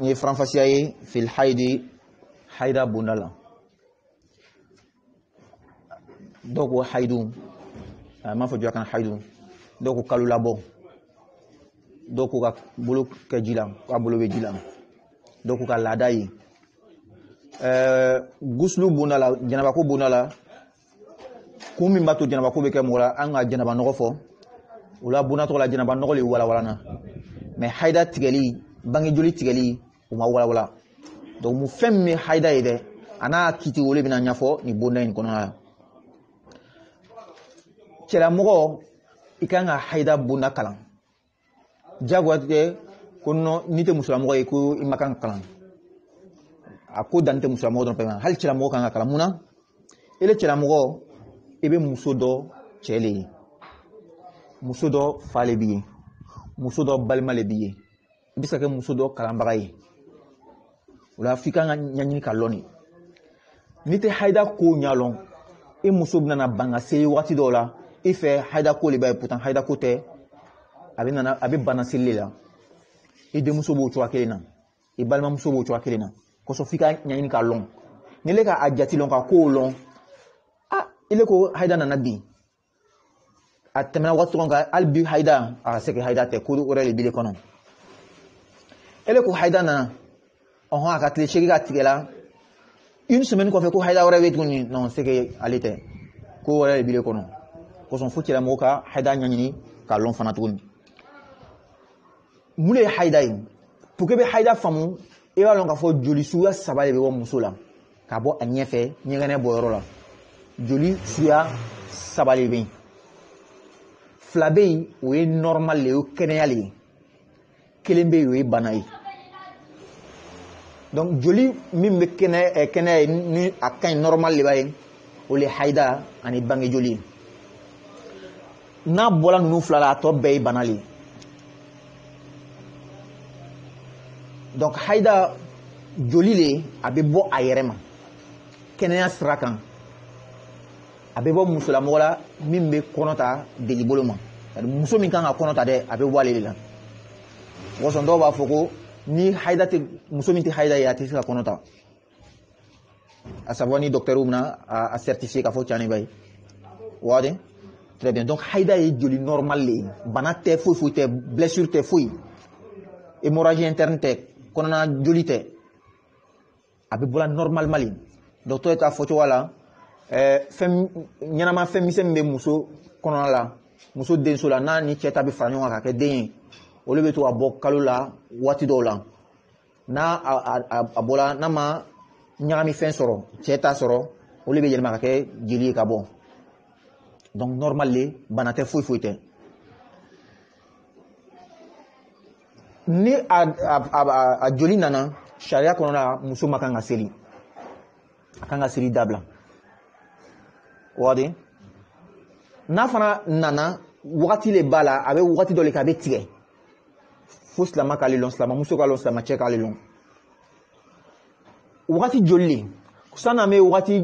ni ye faranfasiya ye fil haidi haida bonda la dɔw ko hayidu a ah, m'a eh, fɔ jɔ kan hayidu dɔw ko kalo labɔ dɔw ko ka bolo kɛ ji la ka bolo bɛ ji la dɔw ko ka laada ye ɛɛ gusulu bonda la jɛnɛbako bonda la kun min b'a to jɛnɛbako bɛ kɛ mɔgɔ la an ka jɛnɛba nɔgɔ fɔ o la bonda tɔgɔ la jɛnɛba nɔgɔ le walawalan na mɛ haida tigɛli bange joli tigɛli u ma walawala donc mu fɛn min bɛ hayida ye dɛ a n'a kiti o de bɛna ɲɛfɔ nin bonda in kɔnɔna la cɛlamɔgɔ i kan ka hayida bonda kalan diyagoya tɛ ko nɔ n'i tɛ musolamɔgɔ ye ko i ma kan ka kalan a ko dan tɛ musolamɔgɔ dɔrɔn pɛrɛn hali cɛlamɔgɔ kan ka kalan mun na i e le cɛlamɔgɔ i bɛ muso dɔ cɛ le ye muso dɔ fa le b'i ye muso dɔ balima le b'i ye i bɛ se ka kɛ muso dɔ kalanbaga ye o la f'i ka ɲɛɲini ka lɔnni n'i tɛ hayida kow ɲɛdɔn i e muso bɛna ban ka se waati dɔw la i e fɛ hayida ko de b'a ye pourtant hayida ko tɛ a bɛ nana a bɛ bana seli de la i e denmuso b'o cogoya kelen na i balimamuso b'o cogoya kelen na kosɔn f'i ka ɲɛɲini k'a lɔn n'i le ka a jate lɔn ka kow lɔn ah i le ko hayida nana bi a tɛmɛna waati dɔrɔn kan hali bi hayida a ka se ka hayida tɛ ko wɛrɛ de b'ile kɔnɔ. ele ko haida na ohun akatile shirika tigela une semaine ko fe ko haida wore wetu ni non se alite ko wore bile kono ko son futi la moka haida nyanyini ka lon fana tun mule haida yi pour be haida famu e wa lon ka fo joli suya sabale be wo musula ka bo anyefe nyegene bo yoro la joli suya sabale be fila bɛ yen normal le ye o kɛnɛya le ye kelen bɛ yen donc joli min bɛ kɛnɛ ɛ kɛnɛ ye ni a ka ɲi normal de b'a ye o de ye hayida ani bange joli n'a bɔra ninnu fila la a tɔ bɛɛ ye bana le donc hayida joli le a bɛ bɔ a yɛrɛ ma kɛnɛya sira kan a bɛ bɔ musolamɔgɔ la min bɛ kɔnɔ ta deli bolo ma muso min kan ka kɔnɔ ta dɛ a bɛ bɔ ale de la o dɔw b'a fɔ ko ni hayda tɛ muso min tɛ hayda ye a tɛ se ka kɔnɔ ta a savoir ni docteur bɛna a certifier k'a fɔ tiɲɛ ni ba ye waati très bien donc hayda ye joli normal de ye bana tɛ foyi foyi tɛ blessure tɛ foyi hémorragie interne tɛ kɔnɔna joli tɛ a bɛ bɔra normalement de docteur k'a fɔ cogoya eh, la ɛɛ fɛn ɲɛnama fɛn misɛn min bɛ muso kɔnɔna la muso denso la n'a ni cɛ ta bɛ fara ɲɔgɔn kan ka kɛ den ye wolebe tou abok kalou la, watido la. Na abola, nan ma, nyagami fen soro, cheta soro, wolebe jelman kake, jeli e kabon. Donk normal li, banate fuy fuy te. Nir adjoli nanan, sharia konon la, mousouma kangasili. Kangasili dab la. Ou ade? Nan fana nanan, watile bala, ave watido le kabe tige. fo silama k'ale lɔn silamamuso k'a lɔn silamacɛ k'ale lɔn wagati joli le sanni an bɛ wagati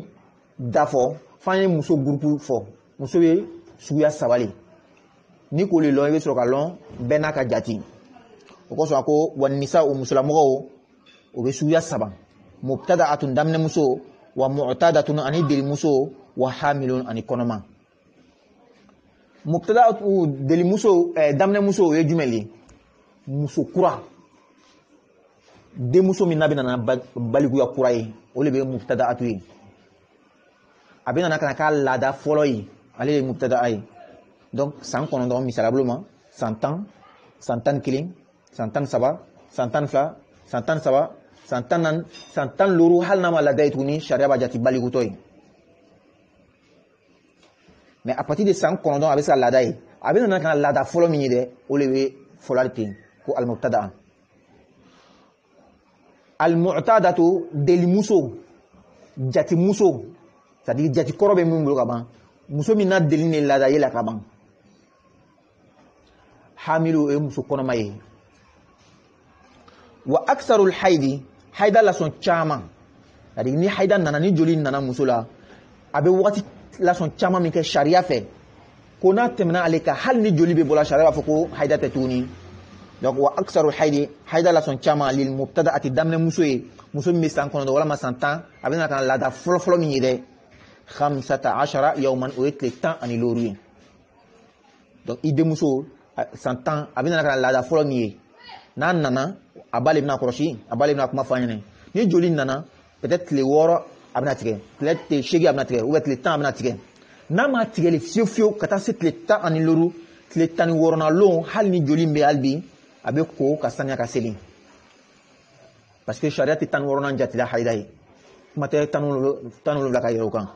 da fɔ f'an ye muso gurupu fɔ muso ye suguya saba le n'i k'o le lɔn i bɛ sɔrɔ ka lɔn bɛɛ n'a ka jati o kosɔn a ko wa nisa o musolamɔgɔw o bɛ suguya saba mubtada a tun daminɛmuso wa mu'tada tun ani muso wa hamilon ani kɔnɔma mubtada muso ɛɛ muso o ye jumɛn le muso kura denmuso min n'a bɛ nana balikuya kura ye o de bɛ atu a bɛ na k'a laada fɔlɔ ale donc sans kɔnɔntɔn misaliya bolo ma san tan san tan ni kelen san saba san tan ni fila san saba san tan naani san tan ni duuru hali b'a mais à partir de sans kɔnɔntɔn avec bɛ se ka laada ye a bɛ ka na laada fɔlɔ min o المبتدا almu'tadatu deli muso jati muso c'est-à-dire jati kɔrɔ bɛ min bolo ka ban muso min n'a deli ne lada yela ka ban hamilu ye muso kɔnɔma ye wa aksarul haidi haida lasɔn caman c'est-à-dire ni haida nana ni joli nana muso la a bɛ wagati lasɔn caman min kɛ sariya fɛ ko n'a tɛmɛna ale kan hali ni joli bɛ bɔ la sariya b'a fɔ ko haida tɛ tuguni donc wa aksaru haydi hayda la sɔn caman lil mubtada a ti daminɛ muso ye muso min bɛ san kɔnɔntɔn walama san tan a bɛna ka laada fɔlɔfɔlɔ min ye dɛ hamsata ashara yawman o ye tile tan ani looru ye donc i denmuso san tan a bɛna ka laada fɔlɔ min ye n'a nana a b'ale bɛna kɔlɔsi a b'ale bɛna kuma fɔ an ɲɛna ni joli nana peut-être tile wɔɔrɔ a bɛna tigɛ tile seegin a bɛna tigɛ ubiyɛn tile tan a bɛna tigɛ n'a ma tigɛli fiyewu fiyewu ka taa se tile tan ani looru tile tan ni wɔɔrɔnan lon hali ni joli min bɛ hali bi a bɛ ko ka saniya ka seli parce que sariya tɛ tan ni wɔɔrɔnan jatila hayida ye kuma tɛ tan ni wolonwula ka yɛlɛ o kan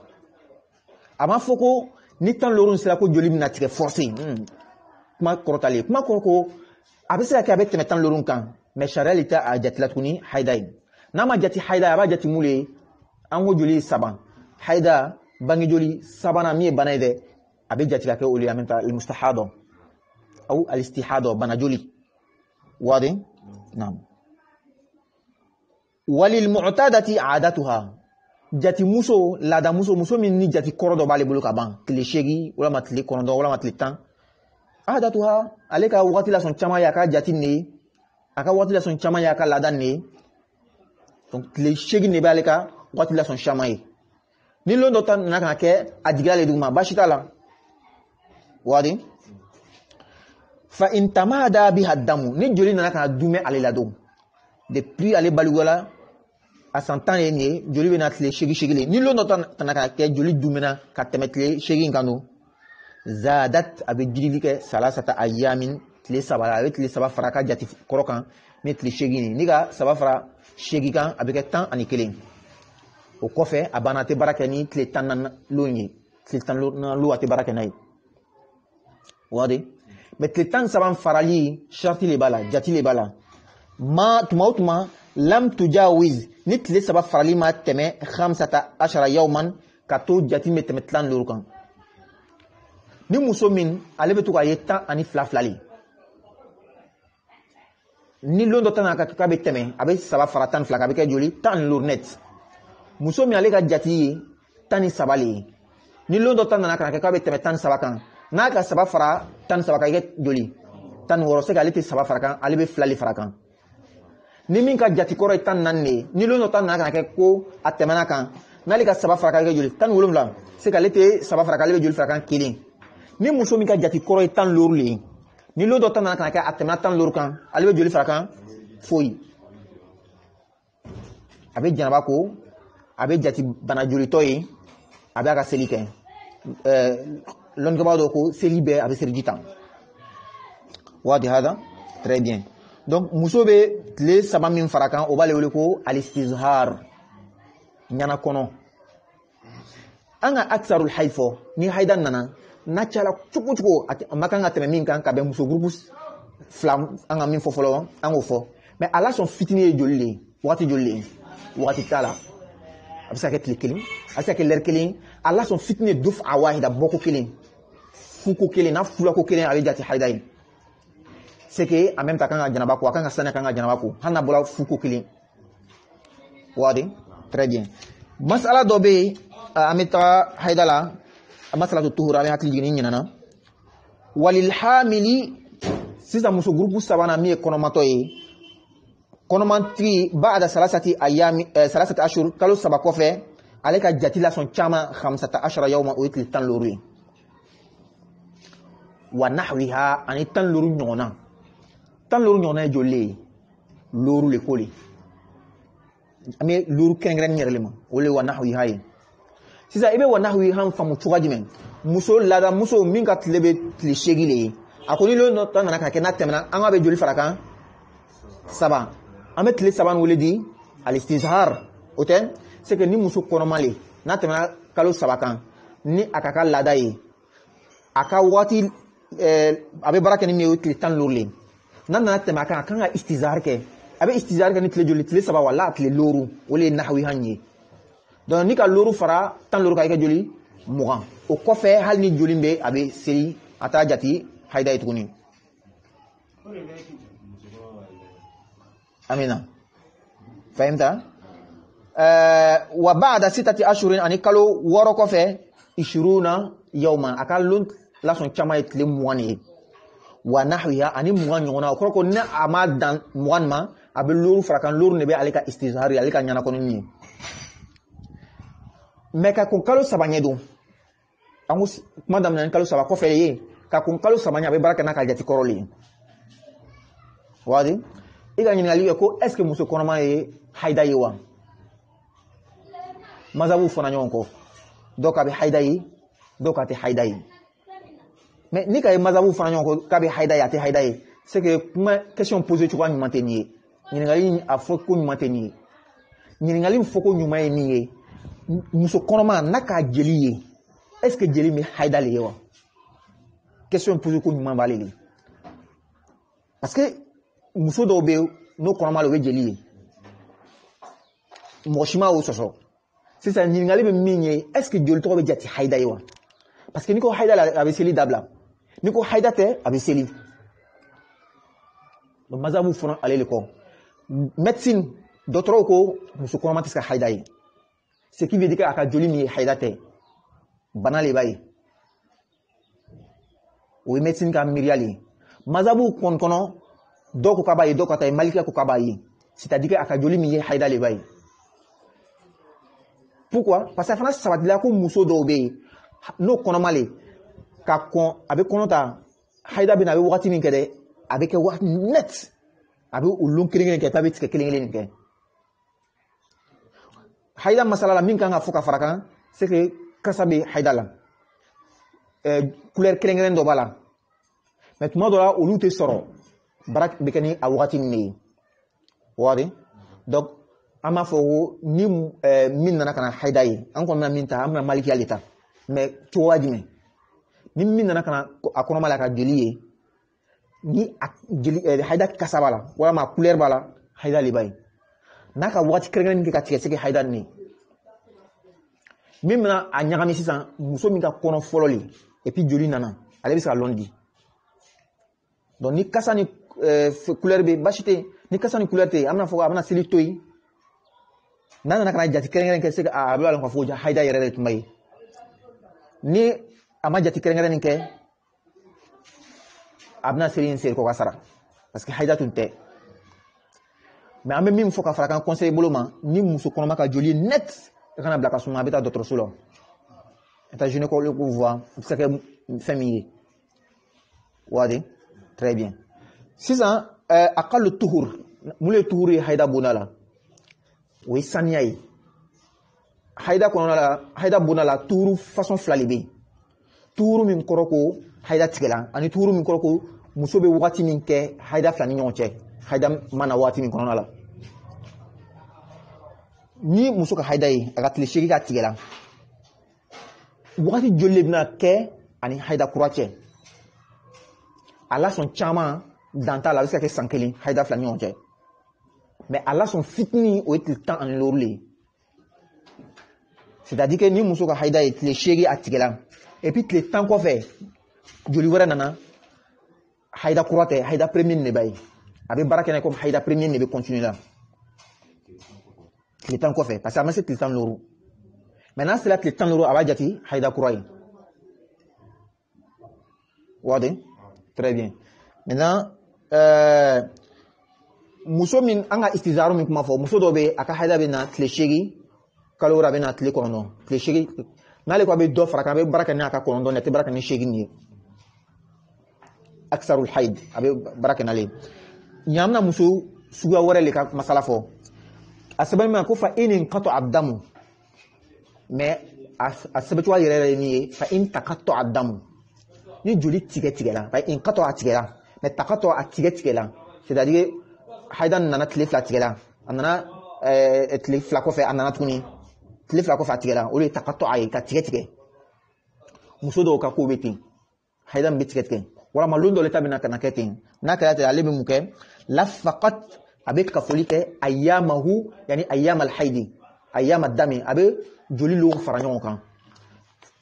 a ma fɔ ko ni tan ni wolonwula sera ko joli bɛna tigɛ force kuma kɔrɔtalen kuma kɔrɔ ko a bɛ se ka kɛ a bɛ tɛmɛ tan ni wolonwula kan mɛ sariya de tɛ a jatila tuguni hayida ye n'a ma jate hayida a b'a jate mun de ye an ko joli ye saba hayida bange joli sabanan min ye bana ye dɛ a bɛ jate ka kɛ olu ye an bɛ taa almustahadɔ aw alistihadɔ bana joli واضح نعم وللمعتادة عادتها jati muso laada muso muso min ni jati kɔrɔ dɔ b'ale bolo ka ban tile seegi walama tile kɔnɔntɔn walama tile tan adatuha ale ka wagati lasɔn caman ye a ka jati nin ye a ka wagati lasɔn caman ye a ka laada nin ye donc tile seegi de b'ale ka wagati lasɔn caman ye ni lon dɔ ta nana ka na kɛ a jiginna ale duguma baasi t'a la waati fa in tamada hadamu ni joli nana kana dumɛ ale la don depuis ale balikuala a san tan ye nin ye joli bɛna tile seegin seegin le ni lon dɔ tana kana kɛ joli dumɛna ka tɛmɛ tile seegin kan don zadat a bɛ jirili kɛ salasata ayamin tile saba la a bɛ tile saba fara a ka jate kɔrɔ kan ni tile seegin ye ni ka saba fara seegin kan a bɛ kɛ tan ani kelen o kɔfɛ a banna a tɛ baara kɛ ni tile tan na lon ye tile tan na lon a tɛ baara kɛ n'a ye o Betle tan saban farali sharti li bala, jati li bala. Ma, tumawt ma, lam tujawiz. Netle saban farali ma at teme, kamsata asara yawman, kato jati me temet lan lor kan. Ni mousoumin, alebe tou kaye ta anifla flali. Ni loun do tan akatou ka bet teme, abe saban faratan flaka beke joli, tan lor net. Mousoumin alega jati, tan sabali. Ni loun do tan nan akatou ka bet teme tan sabakan, naka saba fara tan saba kan joli tan ni se k'ale tɛ saba fara kan ale bɛ fila fara kan ni min ka jati kɔrɔ tan nanne ni lo no tan ni naani kana ko atemana kan nali ka saba fara kan joli tan ni la se k'ale saba fara kan ale joli fara kan kelen ni muso min ka jati kɔrɔ tan ni ni lo do tan ni naani atemana tan ni kan ale be joli fara kan foi abe bɛ janaba ko abe jati bana joli ye abe ka lon ko bado ko seli be abe seli jitan wadi hada très bien donc muso be tile saba min fara kan o b'ale wele ko alistizhar ɲana kɔnɔ an ka aksarul haid ni haida nana n'a cayala cogo cogo a ma kan ka tɛmɛ min kan ka bɛn muso gurupu fila an ka min fɔ fɔlɔ an k'o fɔ mɛ a lasɔn fitini ye joli le wagati joli le wagati t'a la a bɛ se ka kɛ tile kelen a bɛ se ka kɛ lɛri kelen a lasɔn fitini ye dufa wahida bɔko kelen fu ko kelen n'a fula ko kelen a bɛ jate hayida ye en même temps kan ka janaba ko kan ka sani kan ka janaba ko hali n'a bɔra kelen wadi très bien masala dɔ bɛ yen an la masala to tuhura an bɛ hakili jigin ni ɲinɛ na sisan muso gurupu sabana min ye kɔnɔmatɔ ye ba'ada salasati ayami eh, salasati ashur kalo saba kɔfɛ ale jati lasɔn caman hamsata ashara yawma o tan ni wa nahwiha ani tan lóru ɲɔgɔnna tan lóru ɲɔgɔnna ye joli le ye lóru le ko le an bɛ lóru kɛrɛnkɛrɛnni yɛrɛ le ma o le wa nahwiha ye sisan i bɛ wa nahwiha faamu cogoya jumɛn muso ladamuso min ka tile bɛ tile seegin le ye a ko ni lóru ta nana ka kɛ n'a tɛmɛna an k'a bɛ joli fara kan saba an bɛ tile saba nin wele di alistizhar o tɛ c'est ni muso kɔnɔma le n'a tɛmɛna kalo saba kan ni a ka ka laada ye a ka waati Eh, a bɛ baara kɛ ni min ye o ye tile tan ni duuru le ye n'a nana tɛmɛ a kan a kan ka istizari kɛ a bɛ istizari kɛ ni tile joli tile saba wala tile looru o le ye nahawi han ye donc n'i ka looru fara tan looru kan i kɛ joli mugan o kɔfɛ hali ni joli bɛ a bɛ seli a t'a jate hayida ye tuguni. amina fahimta uh, wa ba'da sitati ashurin ani kalo wɔɔrɔ kɔfɛ ishuruna yawman a ka i b'a sɔrɔ caman ye tile mugan de ye wa nahwiha ani mugan ɲɔgɔnna o kɔrɔ ko ni a ma dan mugan ma a bɛ luru fara kan luru de bɛ ale ka istizhari ale ka ɲanakɔnɔni ye mɛ ka kun kalo saba ɲɛ don an ko kuma daminɛ ni kalo saba kɔfɛ ye ka kun kalo saba ɲɛ a bɛ baara kɛ n'a ka jate kɔrɔ le ye wadi i ka ɲininkali kɛ ko est ce que muso kɔnɔma ye haida ye wa mazabu fɔra ɲɔgɔn kɔ dɔw ka bɛ haida ye dɔw ka tɛ haida ye mɛ n'i ka ye mazabu fara ɲɔgɔn kɔ k'a bɛ hayida ye a tɛ hayida ye c'est que kuma question posé cogoya ɲuman tɛ nin ye ɲininkali a fɔ ko ɲuman tɛ nin ye ɲininkali in fɔ ko ɲuman ye nin ye muso kɔnɔma n'a ka jeli ye est ce que jeli bɛ hayida le ye wa question posé ko ɲuman b'ale de parce que muso dɔw bɛ yen n'o kɔnɔma le o bɛ jeli ye mɔgɔ si ma o sɔsɔ sisan ɲininkali bɛ min ye est ce que joli tɔgɔ bɛ jate hayida ye wa parce que n'i ko hayida la a bɛ seli dabila. ní kó haidatẹ́ àbí sẹ́lì mazabu fún alẹ́lẹ́kọ́ metin dọ́tọ́rọ̀ kó musukun ma ti ska haida yìí se kí vidika aka joli mi haidatẹ́ bana lè báyìí oye metin ka miriali mazabu kọnkọnọ dọ́ kó kaba yìí dọ́ kata yìí malika kó kaba yìí sitadika aka joli mi haida lè báyìí pourquoi parce que fana sabatila ko muso dɔw bɛ yen n'o kɔnɔma le ka kɔn a bɛ kɔnɔ ta hayida bɛ na a bɛ wagati min kɛ dɛ a bɛ kɛ wagati net a bɛ o kelen kelen kɛ ta bɛ tigɛ kelen kelen kɛ hayida masala la min kan ka fɔ ka fara kan c'est kasa bɛ hayida la ɛɛ couleur kelen kelen dɔ b'a la mais tuma dɔ la olu tɛ sɔrɔ baara bɛ kɛ ni a wagati nin ye wari donc an b'a fɔ ko ni ɛɛ min nana ka na hayida ye an kɔni bɛna min ta an bɛna malikiya de ta mais cogoya jumɛn ni min nana ka na a kɔnɔma la ka joli ye ni joli eh, hayida kasa b'a la walama kulɛri b'a la hayida le b'a ye n'a ka wagati kɛrɛnkɛrɛnnen kɛ ka tigɛsɛgɛ hayida nin min bɛna a ɲagami sisan muso min ka kɔnɔ fɔlɔ le et joli nana ale bɛ se ka lɔndi donc ni kasa ni kulɛri eh, bɛ basi tɛ ni kasa ni kulɛri tɛ an bɛna fɔ a bɛna seli to yen n'a nana ka na jate kɛrɛnkɛrɛn kɛ se ka ah, a bɛ ale k'a fɔ hayida yɛrɛ de tun bɛ yen ni a ma jati kɛrɛnkɛrɛnnin kɛ a bɛna seli in seri ka sara parce que haja tun tɛ mɛ an bɛ min fɔ ka fara kan conseil bolo ma ni muso kɔnɔma ka joli net i e kana bila ka suma a bɛ taa dɔgɔtɔrɔso la c'est taa gynécologue voir bɛ se ka kɛ fɛn min ye waati très bien sisan ɛɛ eh, a ka le tour? mun de Hayda tuhur ye haida bonda la o ye saniya ye kɔnɔna la haida bonda la façon fila de bɛ yen tuuru min kɔrɔ ko hayida tigɛla ani tuuru min kɔrɔ ko muso bɛ wagati min kɛ hayida fila ni ɲɔgɔn cɛ hayida mana wagati min kɔnɔna la ni muso ka hayida ye a ka tile seegin k'a tigɛla wagati joli le bɛna kɛ ani hayida kura cɛ a lasɔn caman dan t'a la a bɛ se ka kɛ san kelen hayida fila ni ɲɔgɔn cɛ mɛ a lasɔn fitinin o ye tile tan ani loru le ye c'est à dire que ni muso ka hayida ye tile seegin a tigɛla epi tile tan kɔfɛ joli wɛrɛ nana hayida kura tɛ haida premier de b'a ye a bɛ baara kɛ n'a ye komi hayida premier de bɛ continuer la tile tan kɔfɛ parce que a ma se tile tan ni duuru mɛ n'a sera tile tan ni duuru a b'a jate hayida kura ye wadi très bien maintenant euh, muso min an ka istizaru min kuma fɔ muso dɔ bɛ a ka hayida bɛ na tile seegin kalo wɛrɛ a bɛ na tile kɔnɔntɔn tile seegin نالي كو ابي دوفرا كان ابي بركه نياكا كون دون نتي بركه ني شيغني اكثر الحيد ابي بركه نالي نيامنا موسو سوغا وريلي كا مسالا فو اسبن ما كوفا ان انقطع الدم مي اسبت وا يري ني فا ان تقطع الدم ني جولي تيغي تيغي لا فا ان قطع تيغي لا مي تقطع تيغي تيغي لا سيدادي حيدان نانا تلي فلا تيغي لا انا اتلي فلا كوفي انا تكوني tile fila kɔfɛ a tigɛra o de ye takatɔ a ye ka tigɛ tigɛ muso dɔw ka kow bɛ ten hayida min bɛ tigɛ tigɛ walama lon dɔ le ta bɛ na ka na kɛ ten n'a kɛra ten ale bɛ mun kɛ lafakat a bɛ kafoli kɛ ayamahu yani ayama alhaidi ayama dami a bɛ joli low fara ɲɔgɔn kan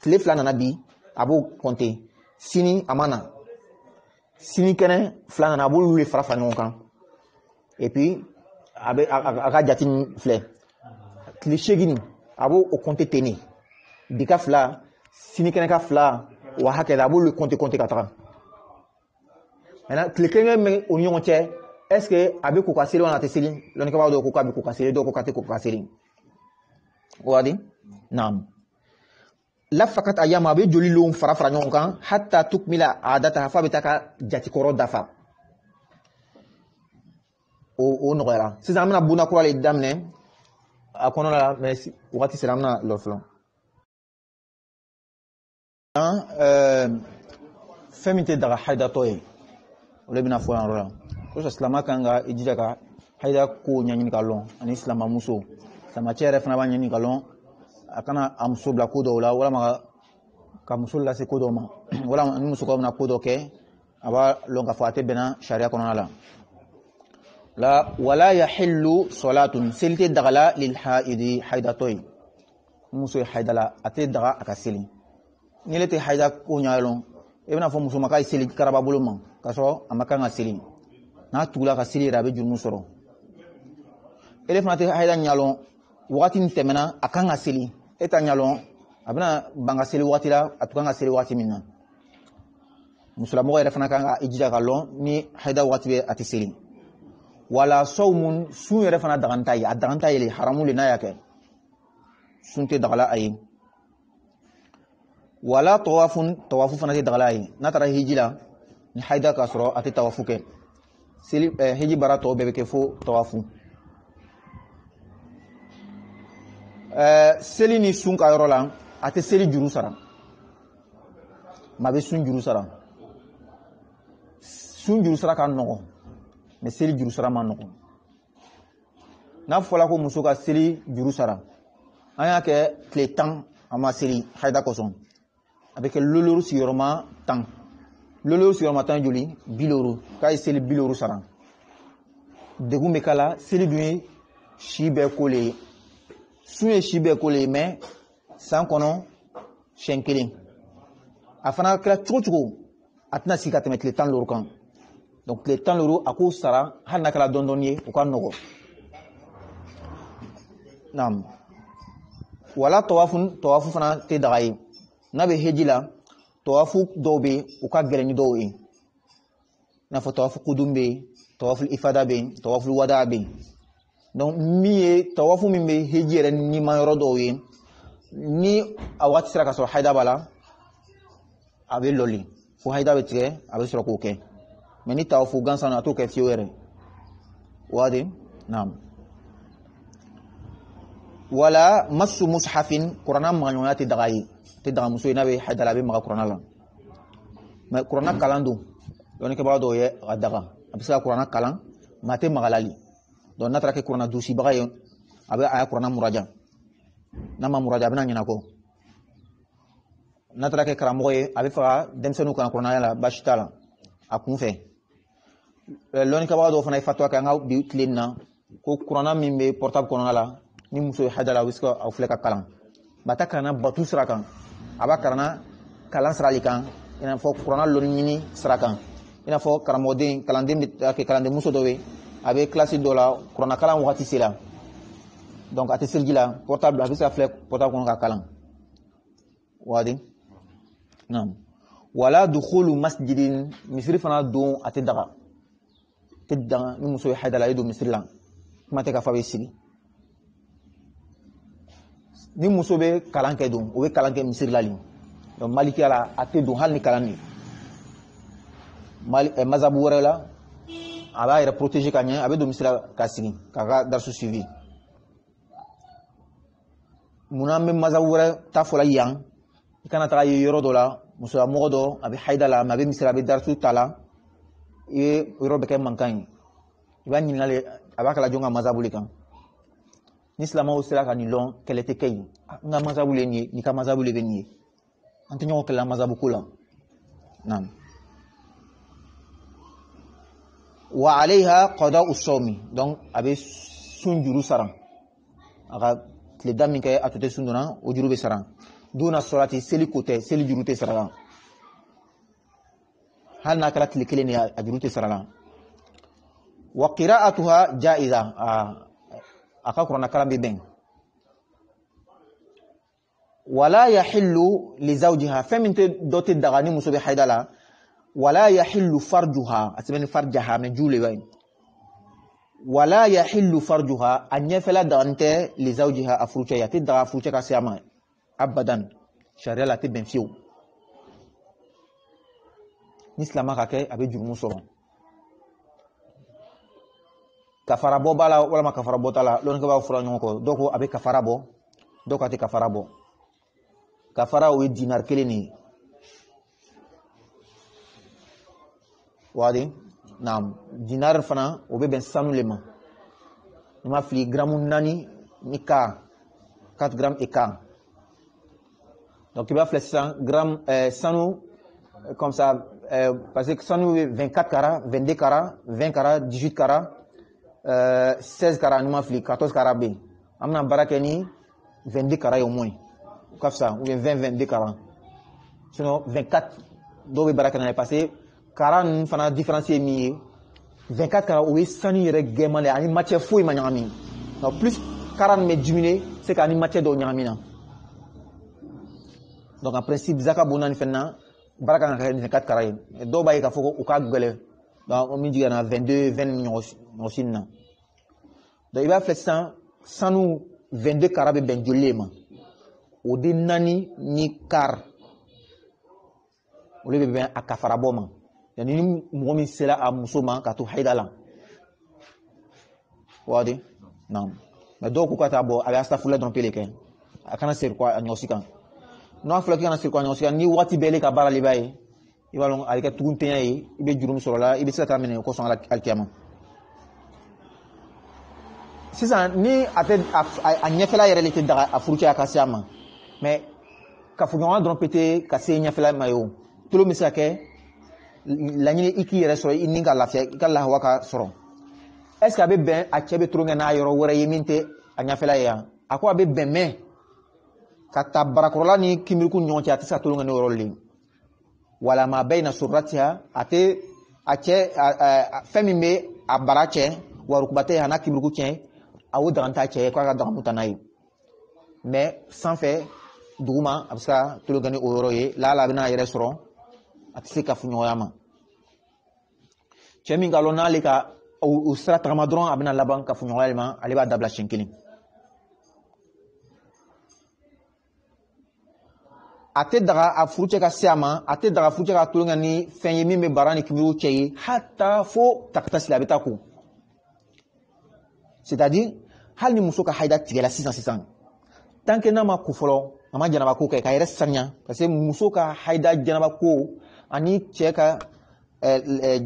tile fila nana bi a b'o kɔnte sini a ma na sini kɛnɛ fila nana a b'olu le fara fara ɲɔgɔn kan et puis a bɛ a ka jate filɛ tile seegin Abo o konte teni. Dika f la, sinikene ka f la, wakake dabo le konte konte katran. Enan, klekene men yon yon che, eske abe koukasele wanate silin? Lonekabwa ou de ou koukasele, de ou koukate koukasele. Gwadi? Nan. La fakat a yama be, joli loun fara fara nyon kan, hatta tukmi la a data hafa betaka jati korot dafa. Ou nou gwera. Se zanmen ap bunakwa le iddamnen, a kɔnɔ la mɛ wagati sera an bɛna lɔ fɔlɔ an ah, eh, fɛn min tɛ daga haidatɔ ye o de bɛna fɔ yan yɔrɔ la o de kan ka i jija ka hayida kow ɲɛɲini ka lɔn ani silamɛmuso silamɛcɛ yɛrɛ fana b'a ɲɛɲini ka lɔn a kana a muso bila ko dɔw la walama ka muso lase ko dɔw ma walama ni musokɔrɔba bɛna ko dɔ kɛ a b'a lɔn k'a fɔ a tɛ bɛnna sariya kɔnɔna la la wala yahillu salatun seli tɛ dagala lil haidi haidatɔ ye muso ye haida la a tɛ daga a ka seli ni le tɛ haida ko ɲa lɔn i e bɛna fɔ muso ma k'a ye seli karaba bolo ma k'a sɔrɔ a ma kan ka seli n'a tugula ka seli yɛrɛ a bɛ jurumu sɔrɔ ele fana tɛ haida ɲa lɔn wagati min tɛmɛna a kan ka seli e ta ɲa lɔn a bɛna ban ka seli wagati la a tun kan ka seli wagati min na musolamɔgɔ yɛrɛ fana kan ka i jija ka lɔn ni haida wagati bɛ a tɛ seli wala sawmun sun yɛrɛ fana daganta ye a daganta ye haramu le n'a y'a kɛ sun tɛ dagala a ye wala tawafun tawafu fana tɛ dagala a ye n'a taara hiji la ni haida k'a sɔrɔ a tɛ tawafu kɛ seli eh, hiji baara tɔ bɛɛ bɛ kɛ fo tawafu eh, seli ni sun ka yɔrɔ la a tɛ seli juru sara ma bɛ sun juru sara sun juru sara ka nɔgɔn mɛ seli juru sara ma nɔgɔn n'a fɔla ko muso ka seli juru sara an y'a kɛ tile tan a ma seli hayida kosɔn a bɛ kɛ loloru sigiyɔrɔma tan loloru sigiyɔrɔma tan joli biloro k'a ye seli biloro sara degun bɛ k'a la seli dun ye si bɛɛ ko le ye sun ye si bɛɛ ko le ye mɛ san kɔnɔ siɲɛ kelen a fana kɛra cogo cogo a tɛna sigi ka tɛmɛ tile tan ni duuru kan donc tile tan luru a k'u sara hali n'a kɛra dɔɔni dɔɔni ye u ka nɔgɔ naam wala tɔwafu tɔwafu fana tɛ daga ye n'a bɛ heji la tɔwafu dɔw bɛ yen u ka gɛlɛn ni dɔw ye n'a fɔ tɔwafu kudum bɛ yen tɔwafu ifada bɛ yen tɔwafu wada bɛ yen donc min ye tɔwafu min bɛ heji yɛrɛ nima yɔrɔ dɔw ye ni a waati sera ka sɔrɔ hayida la a bɛ lɔli fo hayida bɛ tigɛ a bɛ sɔrɔ k'o kɛ من يتا وفو غانسا ناتو كيف وادي نعم ولا مس مصحف قرآن مغنيات دغاي تدغا مسوي نبي حد لابي مغا قرآن لا ما قرآن كلاندو دوني كبا دو يه غدغا ابسا قرآن كلان ما تي مغلالي دون نترك قرآن دوسي بغاي ابي ايا قرآن مراجع نما مراجع بنا نيناكو n'a taara kɛ karamɔgɔ ye a bɛ faga denmisɛnninw kan kuranaya la baasi t'a Louni kabwa do fanay fatwa ka nga ou biyout lennan. Kou kouran nan mimbe portab kouran la. Ni mousou yu e hadala wiskou a ou flek ak kalan. Bata kouran nan batou srakan. Aba kouran nan kalan sralikan. Yenan fok kouran nan louni mini srakan. Yenan fok kouran mwode kalan dem mousou do we. Awe klasi do la. Kouran nan kalan wak atisi la. Donk atisi lji la. Portab wak atisi la flek. Portab kouran ka kalan. Euh, Wadi? Nan. Wala dukho lou masjidin. Misri fanal don ati daka. tɛ danga ni muso ye haida la i don misiri la kuma tɛ ka fa bɛ sigi ni muso bɛ kalan kɛ don o bɛ kalan kɛ misiri la len donc malikiya la a tɛ don hali ni kalan de mali ɛ mazabu wɛrɛ la a b'a yɛrɛ protéger ka ɲɛ a bɛ don misiri la ka sigi k'a ka darisu suivi munna an bɛ mazabu wɛrɛ ta fɔla yan i kana taga ye yɔrɔ dɔ la musolamɔgɔ dɔ a bɛ haida la mɛ a bɛ misiri la a bɛ darisu ta la. i ye yɔrɔ bɛ kɛ mankan ye i b'a ɲininkali a b'a kala jɔn ka masabu le kan ni silamaw sera ka nin lɔn kɛlɛ tɛ kɛ yen n ka masabu le nin ye n'i ka masabu le bɛ nin ye an tɛ ɲɔgɔn kɛlɛ masabu ko la naam wa aleha kɔda usɔmi donc a bɛ sun juru sara a ka tile da min kɛ a tun tɛ sun donna o juru bɛ sara donna sɔrɔ ten seli ko tɛ seli juru tɛ sara هل ناكلة لكلين يا أجروتي سرلا وقراءتها جائزة آه، أكا قرآن كلام ببين ولا يحل لزوجها فمن دوت الدغاني مصوب حيدالا ولا يحل فرجها أسمين فرجها من جولي بين ولا يحل فرجها أن يفلا دانت لزوجها أفروشة يتدغى أفروشة كاسيامان أبدا شريالة تبين فيه ni silama ka kɛ a bɛ jurumu sɔrɔ kafara bɔ b'a la walima kafara bɔta la lɔnnikɛ b'a fura ɲɔgɔn kɔ dɔw ko a bɛ kafara bɔ dɔw ko a tɛ kafara bɔ kafara o ye dinari kelen de ye waati naam dinari fana o bɛ bɛn sanu le ma i ma fili gramu naani ni ka 4 gramme et quart donc i b'a filɛ sisan gramme euh, sanu comme ça Pasek, san nou e 24 kara, 22 kara, 20 kara, 18 kara, 16 kara anouman fli, 14 kara be. Am nan baraken ni, 22 kara yon mwen. Ou kaf sa, ou yon 20-22 kara. Sinon, 24, do we baraken nan e pasek. Kara nan fana diferansye miye, 24 kara ouwe, san nou yon regeman le. Ani matye foy man yon amin. Non, plus kara nan me djumine, se ka ani matye do yon amin nan. Don, an prensip, zaka bonan ni fennan. Barak an akalè, njen kat karayen. E do baye kafou, ou ka gwele. Dan, mwen di gana, 22, 20 nyo roshin nan. Dan, i ba flesan, san nou 22 karabè ben juleman. Ou di nani, ni kar. Ou li beben akafara bo man. Yane, ni mwomin sela am mwosouman katou hayda lan. Ou ade? Nan. Ben do kou kata bo, alè astafou la dronpe leke. A kanase pou kwa nyo roshin kan. n'a fɔra k'i kana siri kɔ ɲɔgɔn sira ni waati bɛɛ le ka baara le b'a ye i b'a dɔn ale ka tugu ntanya ye i bɛ juru min sɔrɔ la i bɛ se ka taa minɛ o kosɔn alikiyama sisan ni a tɛ a ɲɛfɛla yɛrɛ le tɛ daga a furucɛ a ka se a ma mɛ kafoɲɔgɔnya dɔrɔn pete ka se ɲɛfɛla ma ye o tolo bɛ se ka kɛ laɲini i k'i yɛrɛ sɔrɔ i ni ka lafiya i ka lahawa ka sɔrɔ est a bɛ bɛn a cɛ bɛ tulonkɛ n'a yɔrɔ wɛrɛ ye min tɛ a ɲɛfɛla ye yan a ko a bɛ bɛn mɛn Kat ap barakor la ni kimrikoun yonche ati sa toulou gane ouro li. Wala mabay nan soubrat se a, ati, atye, femi me ap barak che, waw rukbate anak kimrikoun che, a ou dranta che, kwa kwa dranta moutanay. Me, san fe, dougman, ap sa toulou gane ouro li, la la benan ay resron, ati se kafoun yonreman. Che ming alon nalika, ou srat ramadron ab nan laban kafoun yonreman, aliba dabla chenkinin. a tɛ daga a furucɛ ka se a ma a tɛ daga furucɛ ka tulon kɛ ni fɛn ye min bɛ bara ni kibiriw cɛ ye hata fo takata sila a bɛ taa ko c'est-à-dire hali ni muso ka haida tigɛla sisan sisan tant que n'a ma ko fɔlɔ a ma janaba ko kɛ k'a yɛrɛ saniya parce que muso ka haida janaba ko ani cɛ ka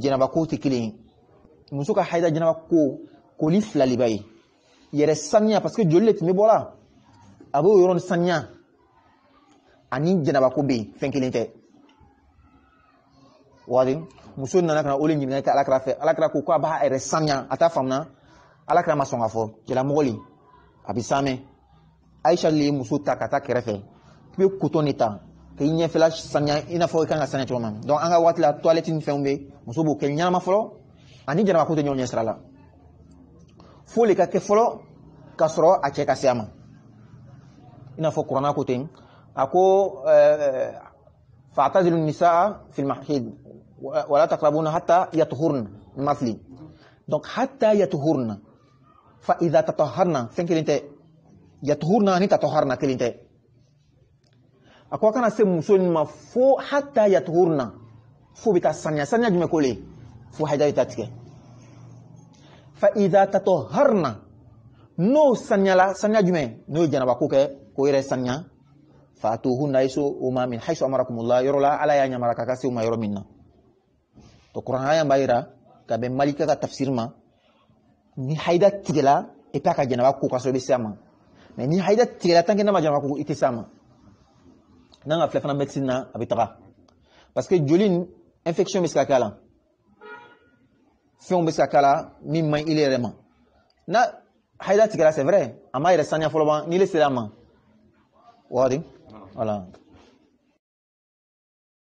janaba ko tɛ kelen ye muso ka haida janaba ko koli fila de b'a ye yɛrɛ saniya parce que joli de tun bɛ bɔ a la a b'o yɔrɔ ni saniya ani jɛnɛba ko bɛ yen fɛn kelen tɛ wali muso nana ka na o le ɲininka kɛ alakira fɛ alakira ko ko b'a yɛrɛ saniya a t'a faamuya alakira ma sɔn k'a fɔ jɛnɛmɔgɔ le a bɛ samɛ ayisa le ye muso ta ka taa kɛrɛfɛ k'i bɛ kotɔn de ta k'i ɲɛfɛla saniya i n'a fɔ i kan ka saniya cogo min na donc an ka waati la toilette ni fɛnw bɛ muso b'o kɛ ɲɛnama fɔlɔ ani jɛnɛba ko tɛ ɲɔgɔn ɲɛ sira la fo le ka kɛ fɔlɔ k'a sɔrɔ a cɛ ka se a ma i n'a fɔ kuranna ko ten aku fa'tazilun nisaa fil mahid wa la taqrabuna hatta yatuhurna masli donc hatta yatuhurna fa idza tatahharna sen kelinte yatuhurna ni tatahharna kelinte aku akana se muso ni ma fo hatta yatuhurna fo bita sanya sanya jume kole fo haja itatike fa idza tatahharna no sanyala sanya jume no janaba ko ke ko yere sanya fatuhunna isu uma min haisu amarakumullah yɔrɔ ala y'a ɲamara ka ka se u to kuran aya b'a yira malika ka tafsir ni haida tigɛla i t'a ka jɛnɛba ko ka sɔrɔ ni haida tigɛla tant n'a ma jɛnɛba ko i tɛ se a ma na a parce que joli infection bɛ se ka k'a la min man ɲi i na haida tigɛra c'est vrai a ma yɛrɛ saniya n'i le sera a Hola.